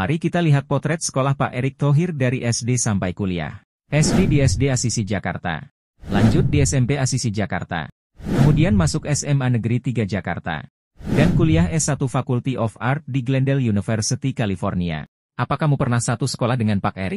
Mari kita lihat potret sekolah Pak Erick Thohir dari SD sampai kuliah. SD di SD Asisi Jakarta. Lanjut di SMP Asisi Jakarta. Kemudian masuk SMA Negeri 3 Jakarta. Dan kuliah S1 Faculty of Art di Glendale University, California. Apa kamu pernah satu sekolah dengan Pak Erick?